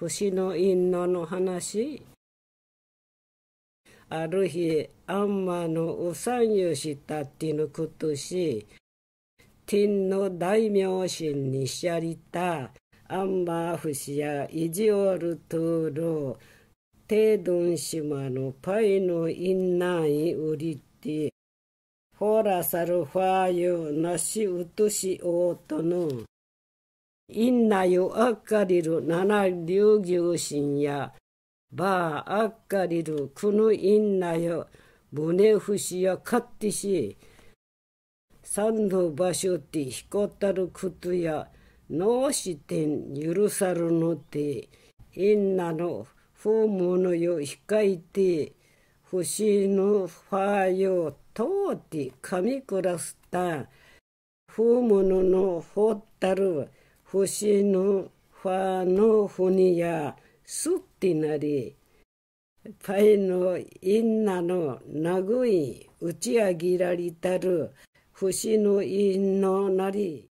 星の因果の話ある日アンマのウサンユしたティヌクトシ天の大名神にしゃりたアンマーフシやイジオルトゥーロテイドン島のパイのインナイウリティホラサルファーユナシウトシオートヌ院内をあっかりる七う牛神や、ばああっかりるくぬ院内を胸しやかってし、三の場所ってひこたるくつや、のしてん許さるのて、院内のふものよひかいて、しのファよ通って神暮らすた、ふもののほったる、星のファのふにやすってなり、パイのインナのなぐい打ち上げられたる星のいんのなり、